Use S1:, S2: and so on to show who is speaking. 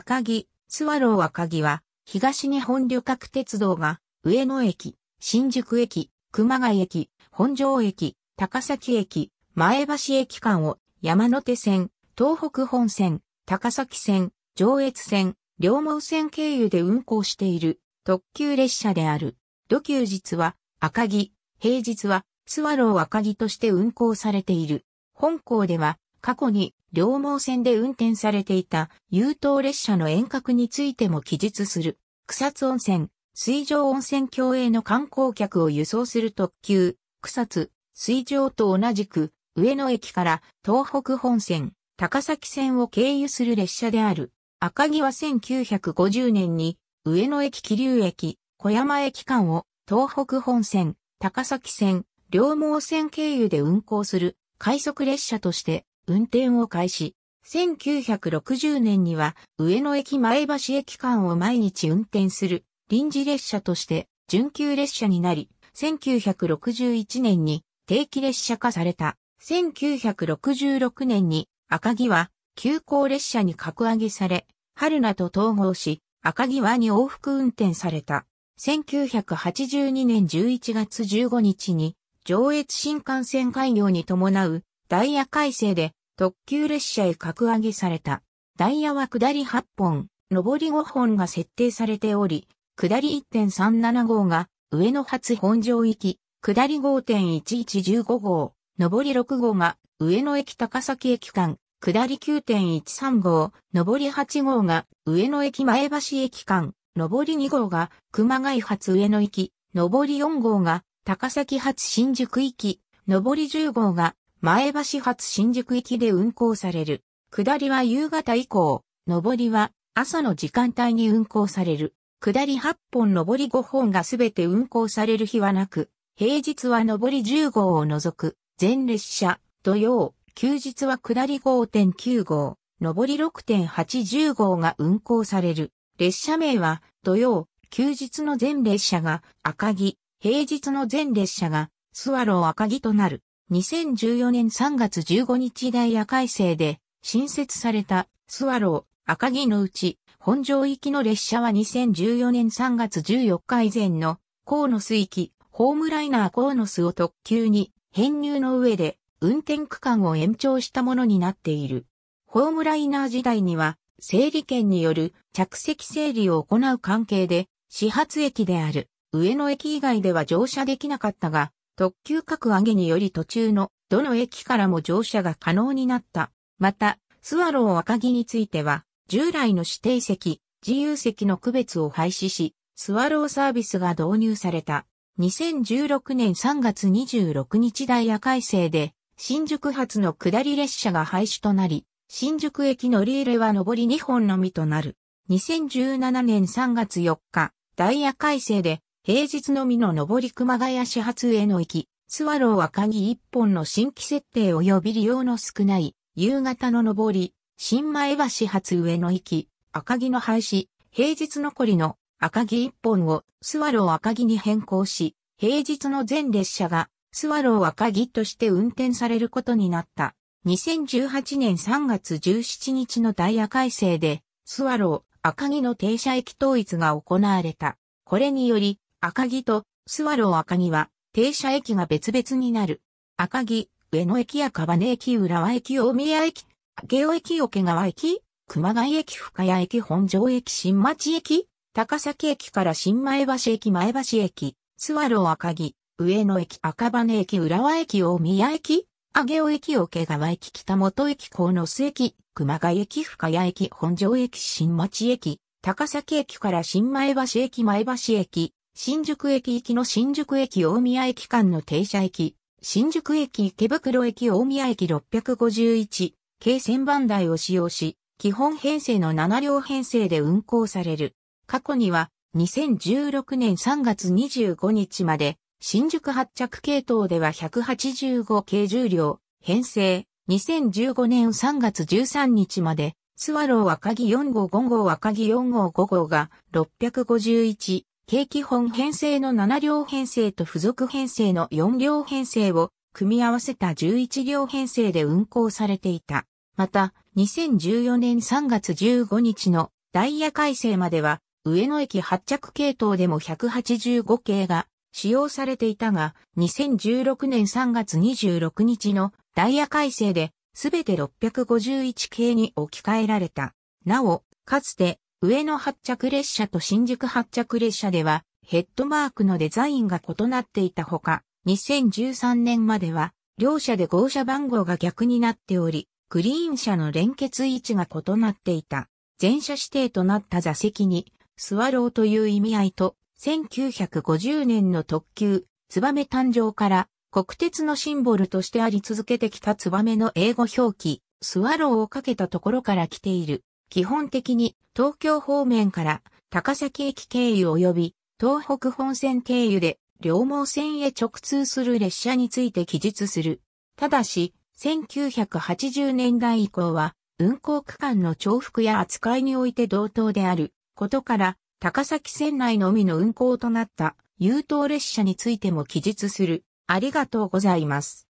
S1: 赤城、スワロー赤城は、東日本旅客鉄道が、上野駅、新宿駅、熊谷駅、本庄駅、高崎駅、前橋駅間を、山手線、東北本線、高崎線、上越線、両毛線経由で運行している特急列車である。土休日は赤城、平日はスワロー赤城として運行されている。本校では過去に両毛線で運転されていた優等列車の遠隔についても記述する、草津温泉、水上温泉共栄の観光客を輸送する特急、草津、水上と同じく、上野駅から東北本線、高崎線を経由する列車である。赤城は1950年に、上野駅桐生駅、小山駅間を東北本線、高崎線、両毛線経由で運行する快速列車として運転を開始。1960年には上野駅前橋駅間を毎日運転する臨時列車として準急列車になり、1961年に定期列車化された。1966年に赤木は急行列車に格上げされ、春名と統合し、赤木はに往復運転された。1982年11月15日に上越新幹線開業に伴うダイヤ改正で特急列車へ格上げされた。ダイヤは下り8本、上り5本が設定されており、下り1.37号が上野発本城行き、下り5.1115号、上り6号が上野駅高崎駅間、下り9.13号、上り8号が上野駅前橋駅間、上り2号が熊谷発上野行き、上り4号が高崎発新宿行き、上り10号が前橋発新宿行きで運行される。下りは夕方以降、上りは朝の時間帯に運行される。下り8本上り5本がすべて運行される日はなく、平日は上り10号を除く、全列車、土曜、休日は下り5.9号、上り6.80号が運行される。列車名は、土曜、休日の全列車が赤木、平日の全列車がスワロー赤木となる。2014年3月15日ダイヤ改正で新設されたスワロー赤城のうち本庄行きの列車は2014年3月14日以前の河野水域ホームライナー河野巣を特急に編入の上で運転区間を延長したものになっている。ホームライナー時代には整理券による着席整理を行う関係で始発駅である上野駅以外では乗車できなかったが特急格上げにより途中のどの駅からも乗車が可能になった。また、スワロー赤城については、従来の指定席、自由席の区別を廃止し、スワローサービスが導入された。2016年3月26日ダイヤ改正で、新宿発の下り列車が廃止となり、新宿駅乗り入れは上り2本のみとなる。2017年3月4日、ダイヤ改正で、平日のみの上り熊谷始発への行き、スワロー赤木一本の新規設定及び利用の少ない、夕方の上り、新前橋始発上の行き、赤木の廃止、平日残りの赤木一本をスワロー赤木に変更し、平日の全列車がスワロー赤木として運転されることになった。2018年3月17日のダイヤ改正で、スワロー赤木の停車駅統一が行われた。これにより、赤城とスワロー赤城は停車駅が別々になる。赤城、上野駅や羽駅、浦和駅、大宮駅、上尾駅、桶川駅、熊谷駅、深谷駅、本庄駅、新町駅、高崎駅から新前橋駅、前橋駅、スワロー赤城、上野駅、赤羽駅、浦和駅、大宮駅、上尾駅、桶川駅、北本駅、野須駅、熊谷駅、深谷駅、本庄駅、新町駅、高崎駅から新前橋駅、前橋駅、新宿駅行きの新宿駅大宮駅間の停車駅、新宿駅池袋駅大宮駅651、計1番台を使用し、基本編成の7両編成で運行される。過去には、2016年3月25日まで、新宿発着系統では185系重量、編成、2015年3月13日まで、スワロー赤木4号5号赤木4号5号が651、軽基本編成の7両編成と付属編成の4両編成を組み合わせた11両編成で運行されていた。また、2014年3月15日のダイヤ改正までは、上野駅発着系統でも185系が使用されていたが、2016年3月26日のダイヤ改正で、すべて651系に置き換えられた。なお、かつて上野発着列車と新宿発着列車では、ヘッドマークのデザインが異なっていたほか、2013年までは、両車で号車番号が逆になっており、グリーン車の連結位置が異なっていた。全車指定となった座席に、スワローという意味合いと、1950年の特急、ツバメ誕生から、国鉄のシンボルとしてあり続けてきたツバメの英語表記、スワローをかけたところから来ている。基本的に東京方面から高崎駅経由及び東北本線経由で両毛線へ直通する列車について記述する。ただし、1980年代以降は運行区間の重複や扱いにおいて同等であることから高崎線内のみの運行となった優等列車についても記述する。ありがとうございます。